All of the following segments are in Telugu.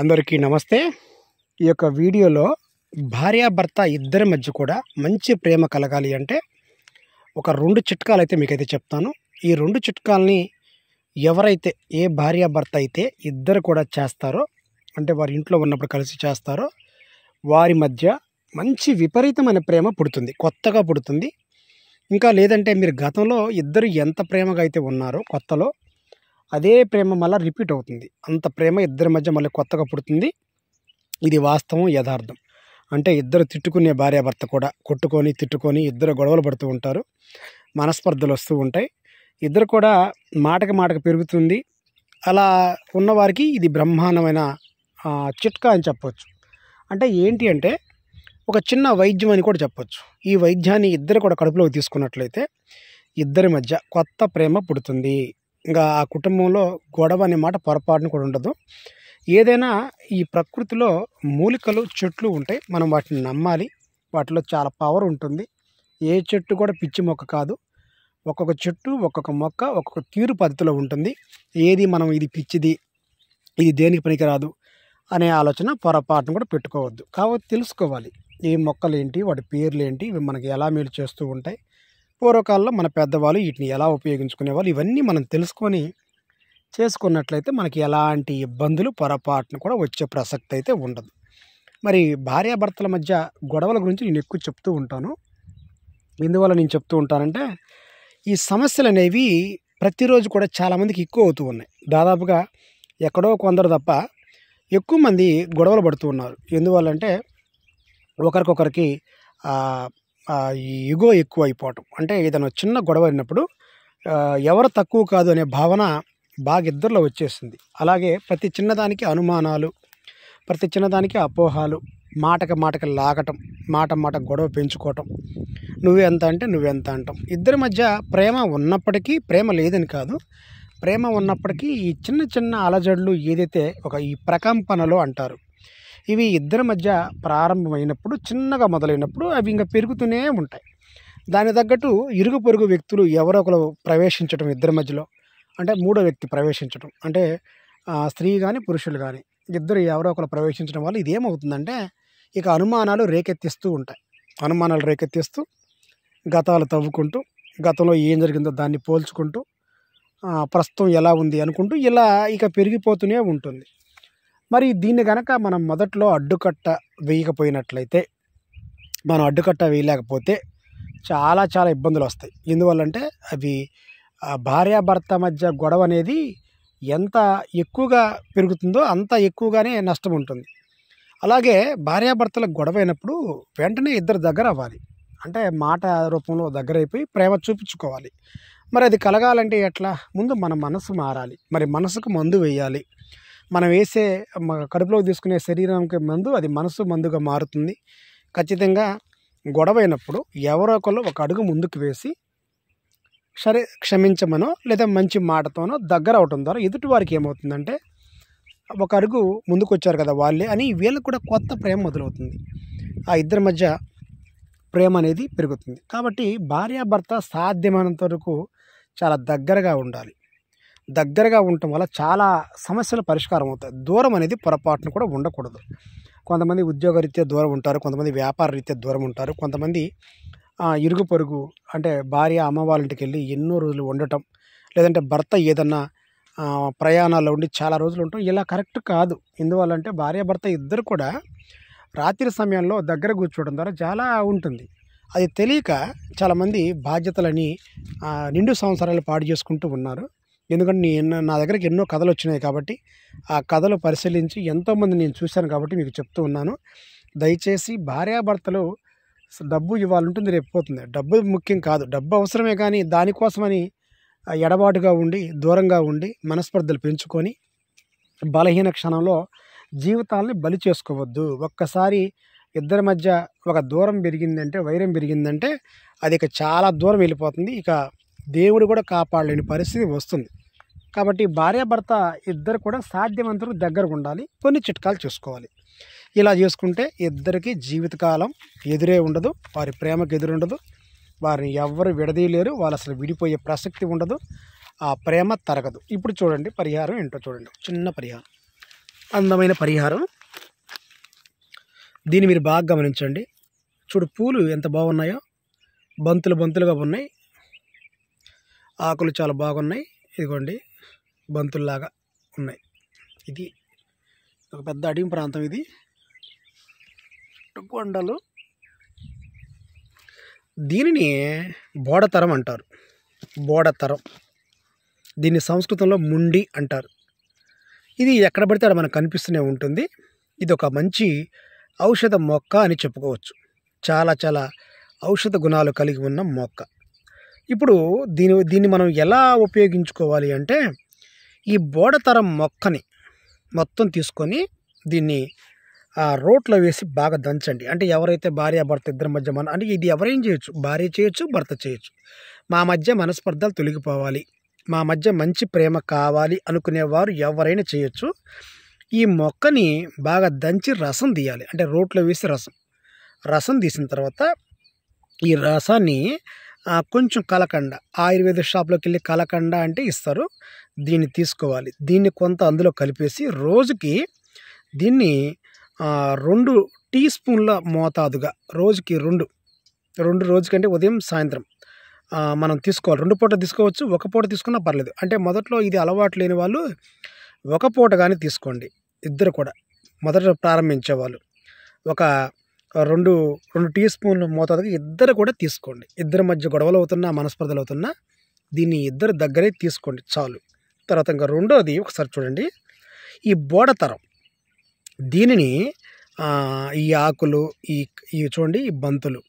అందరికీ నమస్తే ఈ యొక్క వీడియోలో భార్యాభర్త ఇద్దరి మధ్య కూడా మంచి ప్రేమ కలగాలి అంటే ఒక రెండు చిట్కాలు అయితే మీకైతే చెప్తాను ఈ రెండు చిట్కాలని ఎవరైతే ఏ భార్యాభర్త అయితే ఇద్దరు కూడా చేస్తారో అంటే వారి ఇంట్లో ఉన్నప్పుడు కలిసి చేస్తారో వారి మధ్య మంచి విపరీతమైన ప్రేమ పుడుతుంది కొత్తగా పుడుతుంది ఇంకా లేదంటే మీరు గతంలో ఇద్దరు ఎంత ప్రేమగా అయితే ఉన్నారో కొత్తలో అదే ప్రేమ మళ్ళీ రిపీట్ అవుతుంది అంత ప్రేమ ఇద్దరి మధ్య మళ్ళీ కొత్తగా పుడుతుంది ఇది వాస్తవం యథార్థం అంటే ఇద్దరు తిట్టుకునే భార్యాభర్త కూడా కొట్టుకొని తిట్టుకొని ఇద్దరు గొడవలు పడుతూ ఉంటారు మనస్పర్ధలు వస్తూ ఉంటాయి ఇద్దరు కూడా మాటకి మాటకు పెరుగుతుంది అలా ఉన్నవారికి ఇది బ్రహ్మాండమైన చిట్కా అని చెప్పవచ్చు అంటే ఏంటి అంటే ఒక చిన్న వైద్యం అని కూడా చెప్పొచ్చు ఈ వైద్యాన్ని ఇద్దరు కూడా కడుపులోకి తీసుకున్నట్లయితే ఇద్దరి మధ్య కొత్త ప్రేమ పుడుతుంది ఇంకా ఆ కుటుంబంలో గొడవ అనే మాట పొరపాటును కూడా ఉండదు ఏదైనా ఈ ప్రకృతిలో మూలికలు చెట్లు ఉంటాయి మనం వాటిని నమ్మాలి వాటిలో చాలా పవర్ ఉంటుంది ఏ చెట్టు కూడా పిచ్చి మొక్క కాదు ఒక్కొక్క చెట్టు ఒక్కొక్క మొక్క ఒక్కొక్క తీరు పద్ధతిలో ఉంటుంది ఏది మనం ఇది పిచ్చిది ఇది దేనికి పనికిరాదు అనే ఆలోచన పొరపాటును కూడా పెట్టుకోవద్దు కాబట్టి తెలుసుకోవాలి ఏ మొక్కలు ఏంటి వాటి పేర్లు ఏంటి ఇవి మనకి ఎలా మేలు చేస్తూ ఉంటాయి పూర్వకాలంలో మన పెద్దవాళ్ళు వీటిని ఎలా ఉపయోగించుకునేవాళ్ళు ఇవన్నీ మనం తెలుసుకొని చేసుకున్నట్లయితే మనకి ఎలాంటి ఇబ్బందులు పొరపాటును కూడా వచ్చే ప్రసక్తి అయితే ఉండదు మరి భార్యాభర్తల మధ్య గొడవల గురించి నేను ఎక్కువ చెప్తూ ఉంటాను ఎందువల్ల నేను చెప్తూ ఉంటానంటే ఈ సమస్యలు అనేవి ప్రతిరోజు కూడా చాలామందికి ఎక్కువ అవుతూ ఉన్నాయి దాదాపుగా ఎక్కడో కొందరు తప్ప ఎక్కువ మంది గొడవలు పడుతూ ఉన్నారు ఎందువల్లంటే ఒకరికొకరికి ఈగో ఎక్కువ అయిపోవటం అంటే ఏదైనా చిన్న గొడవ అయినప్పుడు ఎవరు తక్కువ కాదు అనే భావన బాగా ఇద్దరిలో వచ్చేస్తుంది అలాగే ప్రతి చిన్నదానికి అనుమానాలు ప్రతి చిన్నదానికి అపోహాలు మాటకి మాటకి లాగటం మాట మాట గొడవ పెంచుకోవటం నువ్వెంత అంటే నువ్వెంత అంటాం ఇద్దరి మధ్య ప్రేమ ఉన్నప్పటికీ ప్రేమ లేదని కాదు ప్రేమ ఉన్నప్పటికీ ఈ చిన్న చిన్న అలజడులు ఏదైతే ఒక ఈ ప్రకంపనలో అంటారు ఇవి ఇద్దరి మధ్య ప్రారంభమైనప్పుడు చిన్నగా మొదలైనప్పుడు అవి ఇంకా పెరుగుతూనే ఉంటాయి దాని తగ్గట్టు ఇరుగు పొరుగు వ్యక్తులు ఎవరొకరు ప్రవేశించడం ఇద్దరి మధ్యలో అంటే మూడో వ్యక్తి ప్రవేశించడం అంటే స్త్రీ కానీ పురుషులు కానీ ఇద్దరు ఎవరో ఒకరు ప్రవేశించడం వల్ల ఇదేమవుతుందంటే ఇక అనుమానాలు రేకెత్తిస్తూ ఉంటాయి అనుమానాలు రేకెత్తిస్తూ గతాలు తవ్వుకుంటూ గతంలో ఏం జరిగిందో దాన్ని పోల్చుకుంటూ ప్రస్తుతం ఎలా ఉంది అనుకుంటూ ఇలా ఇక పెరిగిపోతూనే ఉంటుంది మరి దీన్ని గనక మనం మొదట్లో అడ్డుకట్ట వేయకపోయినట్లయితే మనం అడ్డుకట్ట వేయలేకపోతే చాలా చాలా ఇబ్బందులు వస్తాయి ఎందువల్లంటే అవి భార్యాభర్త మధ్య గొడవ అనేది ఎంత ఎక్కువగా పెరుగుతుందో అంత ఎక్కువగానే నష్టం ఉంటుంది అలాగే భార్యాభర్తల గొడవ అయినప్పుడు వెంటనే ఇద్దరు దగ్గర అవ్వాలి అంటే మాట రూపంలో దగ్గర అయిపోయి ప్రేమ చూపించుకోవాలి మరి అది కలగాలంటే ఎట్లా ముందు మన మనసు మారాలి మరి మనసుకు మందు వేయాలి మనం వేసే కడుపులోకి తీసుకునే శరీరానికి మందు అది మనసు మందుగా మారుతుంది ఖచ్చితంగా గొడవైనప్పుడు ఎవరో ఒకళ్ళు ఒక అడుగు ముందుకు వేసి సరే క్షమించమనో లేదా మంచి మాటతోనో దగ్గర అవటం ద్వారా ఎదుటి వారికి ఏమవుతుందంటే ఒక అడుగు ముందుకు వచ్చారు కదా వాళ్ళే అని వీళ్ళకు కూడా కొత్త ప్రేమ మొదలవుతుంది ఆ ఇద్దరి మధ్య ప్రేమ అనేది పెరుగుతుంది కాబట్టి భార్యాభర్త సాధ్యమైనంత వరకు చాలా దగ్గరగా ఉండాలి దగ్గరగా ఉండటం వల్ల చాలా సమస్యల పరిష్కారం అవుతాయి దూరం అనేది పొరపాటును కూడా ఉండకూడదు కొంతమంది ఉద్యోగరీత్యా దూరం ఉంటారు కొంతమంది వ్యాపార రీత్యా దూరం ఉంటారు కొంతమంది ఇరుగు పొరుగు అంటే భార్య అమ్మ వాళ్ళ ఇంటికి వెళ్ళి ఎన్నో రోజులు ఉండటం లేదంటే భర్త ఏదన్నా ప్రయాణాల్లో ఉండి చాలా రోజులు ఉంటాం ఇలా కరెక్ట్ కాదు ఎందువల్లంటే భర్త ఇద్దరు కూడా రాత్రి సమయంలో దగ్గర కూర్చోవడం ద్వారా చాలా ఉంటుంది అది తెలియక చాలామంది బాధ్యతలని నిండు సంవత్సరాలు పాడు చేసుకుంటూ ఉన్నారు ఎందుకంటే నేను నా దగ్గరికి ఎన్నో కథలు వచ్చినాయి కాబట్టి ఆ కథలు పరిశీలించి ఎంతోమంది నేను చూశాను కాబట్టి మీకు చెప్తూ ఉన్నాను దయచేసి భార్యాభర్తలు డబ్బు ఇవ్వాలంటుంది రేపు పోతుంది డబ్బు ముఖ్యం కాదు డబ్బు అవసరమే కానీ దానికోసమని ఎడబాటుగా ఉండి దూరంగా ఉండి మనస్పర్ధలు పెంచుకొని బలహీన క్షణంలో జీవితాలని బలి చేసుకోవద్దు ఒక్కసారి ఇద్దరి మధ్య ఒక దూరం పెరిగిందంటే వైరం పెరిగిందంటే అది ఇక చాలా దూరం వెళ్ళిపోతుంది ఇక దేవుడు కూడా కాపాడలేని పరిస్థితి వస్తుంది కాబట్టి భార్యాభర్త ఇద్దరు కూడా సాధ్యమంతరం దగ్గరకు ఉండాలి కొన్ని చిట్కాలు చూసుకోవాలి ఇలా చేసుకుంటే ఇద్దరికి జీవితకాలం ఎదురే ఉండదు వారి ప్రేమకు ఎదురుండదు వారిని ఎవరు విడదీయలేరు వాళ్ళు అసలు విడిపోయే ప్రసక్తి ఉండదు ఆ ప్రేమ తరగదు ఇప్పుడు చూడండి పరిహారం ఏంటో చూడండి చిన్న పరిహారం అందమైన పరిహారం దీన్ని మీరు బాగా గమనించండి చూడు పూలు ఎంత బాగున్నాయో బంతులు బంతులుగా ఉన్నాయి ఆకులు చాలా బాగున్నాయి ఇదిగోండి బంతుల్లాగా ఉన్నాయి ఇది ఒక పెద్ద అడవి ప్రాంతం ఇది కొండలు దీనిని బోడతరం అంటారు బోడతరం దీన్ని సంస్కృతంలో ముండి అంటారు ఇది ఎక్కడ పడితే అక్కడ మనకు కనిపిస్తూనే ఉంటుంది ఇది ఒక మంచి ఔషధ మొక్క అని చెప్పుకోవచ్చు చాలా చాలా ఔషధ గుణాలు కలిగి ఉన్న మొక్క ఇప్పుడు దీని దీన్ని మనం ఎలా ఉపయోగించుకోవాలి అంటే ఈ బోడతరం మొక్కని మొత్తం తీసుకొని దీన్ని రోట్లో వేసి బాగా దంచండి అంటే ఎవరైతే భార్య భర్త ఇద్దరి మధ్య మన అంటే ఇది ఎవరేం చేయొచ్చు భార్య చేయొచ్చు భర్త చేయొచ్చు మా మధ్య మనస్పర్ధలు తొలగిపోవాలి మా మధ్య మంచి ప్రేమ కావాలి అనుకునేవారు ఎవరైనా చేయొచ్చు ఈ మొక్కని బాగా దంచి రసం తీయాలి అంటే రోట్లో వేసి రసం రసం తీసిన తర్వాత ఈ రసాన్ని కొంచెం కలకండ ఆయుర్వేద షాప్లోకి వెళ్ళి కలకండ అంటే ఇస్తారు దీన్ని తీసుకోవాలి దీన్ని కొంత అందులో కలిపేసి రోజుకి దీన్ని రెండు టీ స్పూన్ల మోతాదుగా రోజుకి రెండు రెండు రోజుకంటే ఉదయం సాయంత్రం మనం తీసుకోవాలి రెండు పూట తీసుకోవచ్చు ఒక పూట తీసుకున్నా పర్లేదు అంటే మొదట్లో ఇది అలవాటు లేని వాళ్ళు ఒక పూట కానీ తీసుకోండి ఇద్దరు కూడా మొదట ప్రారంభించేవాళ్ళు ఒక రెండు రెండు టీ స్పూన్లు మోతాదుకి ఇద్దరు కూడా తీసుకోండి ఇద్దరి మధ్య గొడవలు అవుతున్నా మనస్పర్ధలు అవుతున్నా దీన్ని ఇద్దరు దగ్గరే తీసుకోండి చాలు తర్వాత ఇంకా రెండోది ఒకసారి చూడండి ఈ బోడతరం దీనిని ఈ ఆకులు ఈ ఇవి చూడండి ఈ బంతులు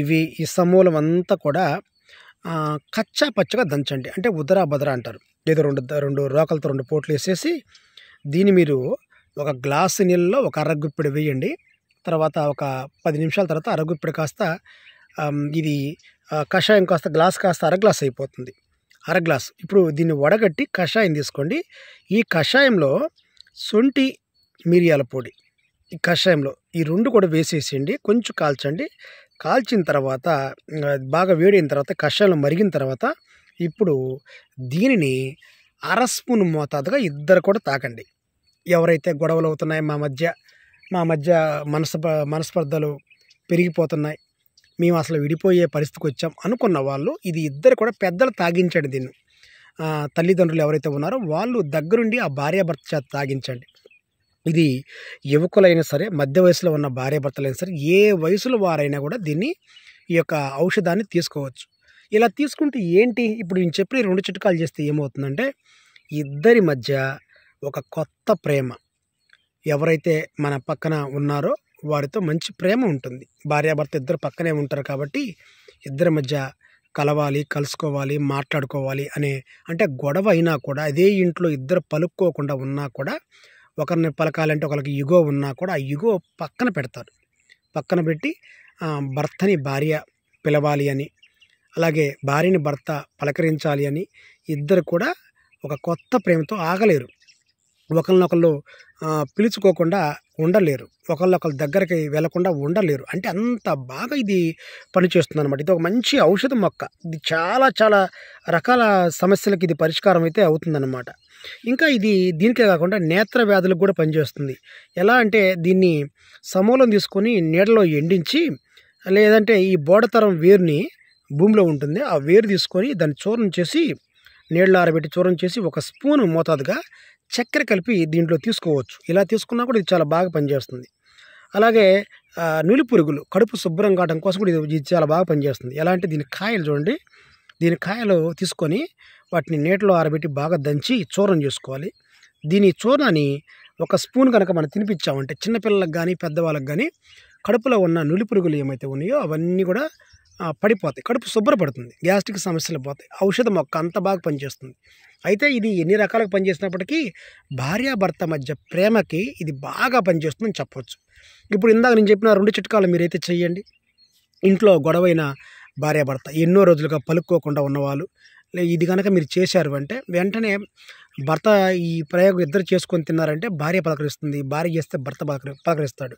ఇవి ఈ సమూలం అంతా కూడా కచ్చా పచ్చగా దంచండి అంటే ఉదరా బదరా అంటారు లేదా రెండు రెండు రోకలతో రెండు పోట్లు వేసేసి దీన్ని మీరు ఒక గ్లాసు నీళ్ళలో ఒక అరగుప్పిడి వేయండి తర్వాత ఒక పది నిమిషాల తర్వాత అరగుప్పిడి కాస్త ఇది కషాయం కాస్త గ్లాస్ కాస్త అర గ్లాస్ అయిపోతుంది అర గ్లాస్ ఇప్పుడు దీన్ని వడగట్టి కషాయం తీసుకోండి ఈ కషాయంలో సొంటి మిరియాల పొడి ఈ కషాయంలో ఈ రెండు కూడా వేసేసేయండి కొంచెం కాల్చండి కాల్చిన తర్వాత బాగా వేడైన తర్వాత కషాయంలో మరిగిన తర్వాత ఇప్పుడు దీనిని అరస్పూన్ మోతాదుగా ఇద్దరు కూడా తాకండి ఎవరైతే గొడవలు అవుతున్నాయో మా మధ్య మా మధ్య మనస్ప మనస్పర్ధలు పెరిగిపోతున్నాయి మేము అసలు విడిపోయే పరిస్థితికి వచ్చాం అనుకున్న వాళ్ళు ఇది ఇద్దరు కూడా పెద్దలు తాగించండి దీన్ని తల్లిదండ్రులు ఎవరైతే ఉన్నారో వాళ్ళు దగ్గరుండి ఆ భార్యాభర్త చేత తాగించండి ఇది యువకులైనా సరే మధ్య వయసులో ఉన్న భార్యాభర్తలైనా సరే ఏ వయసులో వారైనా కూడా దీన్ని ఈ యొక్క ఔషధాన్ని తీసుకోవచ్చు ఇలా తీసుకుంటే ఏంటి ఇప్పుడు నేను చెప్పిన రెండు చిట్కాలు చేస్తే ఏమవుతుందంటే ఇద్దరి మధ్య ఒక కొత్త ప్రేమ ఎవరైతే మన పక్కన ఉన్నారో వారితో మంచి ప్రేమ ఉంటుంది భార్యాభర్త ఇద్దరు పక్కనే ఉంటారు కాబట్టి ఇద్దరి మధ్య కలవాలి కలుసుకోవాలి మాట్లాడుకోవాలి అనే అంటే గొడవ అయినా కూడా అదే ఇంట్లో ఇద్దరు పలుక్కోకుండా ఉన్నా కూడా ఒకరిని పలకాలంటే ఒకరికి ఇగో ఉన్నా కూడా ఆ ఇగో పక్కన పెడతారు పక్కన పెట్టి భర్తని భార్య పిలవాలి అని అలాగే భార్యని భర్త పలకరించాలి అని ఇద్దరు కూడా ఒక కొత్త ప్రేమతో ఆగలేరు ఒకరినొకళ్ళు పిలుచుకోకుండా ఉండలేరు ఒకళ్ళొకళ్ళ దగ్గరికి వెళ్లకుండా ఉండలేరు అంటే అంత బాగా ఇది పనిచేస్తుంది అనమాట ఇది ఒక మంచి ఔషధ మొక్క ఇది చాలా చాలా రకాల సమస్యలకు ఇది పరిష్కారం అయితే అవుతుందన్నమాట ఇంకా ఇది దీనికే కాకుండా నేత్ర వ్యాధులకు కూడా పనిచేస్తుంది ఎలా అంటే దీన్ని సమూలం తీసుకొని నీడలో ఎండించి లేదంటే ఈ బోడతరం వేరుని భూమిలో ఉంటుంది ఆ వేరు తీసుకొని దాన్ని చూర్ణం చేసి నీళ్ళు ఆరబెట్టి చూర్ణం చేసి ఒక స్పూన్ మోతాదుగా చక్కెర కలిపి దీంట్లో తీసుకోవచ్చు ఇలా తీసుకున్నా కూడా ఇది చాలా బాగా పనిచేస్తుంది అలాగే నులి పురుగులు కడుపు శుభ్రం కావడం కోసం కూడా ఇది చాలా బాగా పనిచేస్తుంది ఎలా అంటే దీని కాయలు చూడండి దీని కాయలు తీసుకొని వాటిని నీటిలో ఆరబెట్టి బాగా దంచి చూర్ణం చేసుకోవాలి దీని చూర్ణాన్ని ఒక స్పూన్ కనుక మనం తినిపించామంటే చిన్నపిల్లలకు కానీ పెద్దవాళ్ళకి కానీ కడుపులో ఉన్న నులి పురుగులు ఏమైతే ఉన్నాయో అవన్నీ కూడా పడిపోతాయి కడుపు శుభ్రపడుతుంది గ్యాస్ట్రిక్ సమస్యలు పోతాయి ఔషధ మొక్క అంత బాగా పనిచేస్తుంది అయితే ఇది ఎన్ని రకాలుగా పనిచేసినప్పటికీ భార్యాభర్త మధ్య ప్రేమకి ఇది బాగా పనిచేస్తుందని చెప్పవచ్చు ఇప్పుడు ఇందాక నేను చెప్పిన రెండు చిట్కాలు మీరైతే చేయండి ఇంట్లో గొడవైన భార్యాభర్త ఎన్నో రోజులుగా పలుక్కోకుండా ఉన్నవాళ్ళు ఇది కనుక మీరు చేశారు అంటే వెంటనే భర్త ఈ ప్రయోగం ఇద్దరు చేసుకొని తిన్నారంటే భార్య పలకరిస్తుంది భార్య చేస్తే భర్త పలకరి పలకరిస్తాడు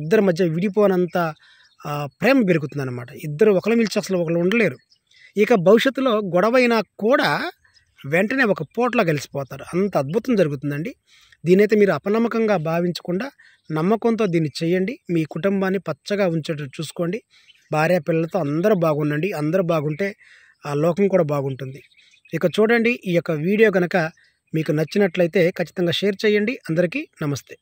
ఇద్దరి మధ్య విడిపోనంత ప్రేమ అనమాట ఇద్దరు ఒకళ్ళు మిలిచి అసలు ఒకరు ఉండలేరు ఇక భవిష్యత్తులో గొడవైనా కూడా వెంటనే ఒక పూటలో కలిసిపోతారు అంత అద్భుతం జరుగుతుందండి దీనైతే మీరు అపనమ్మకంగా భావించకుండా నమ్మకంతో దీన్ని చేయండి మీ కుటుంబాన్ని పచ్చగా ఉంచేటట్టు చూసుకోండి భార్య పిల్లలతో అందరూ బాగుండండి అందరూ బాగుంటే ఆ లోకం కూడా బాగుంటుంది ఇక చూడండి ఈ యొక్క వీడియో కనుక మీకు నచ్చినట్లయితే ఖచ్చితంగా షేర్ చేయండి అందరికీ నమస్తే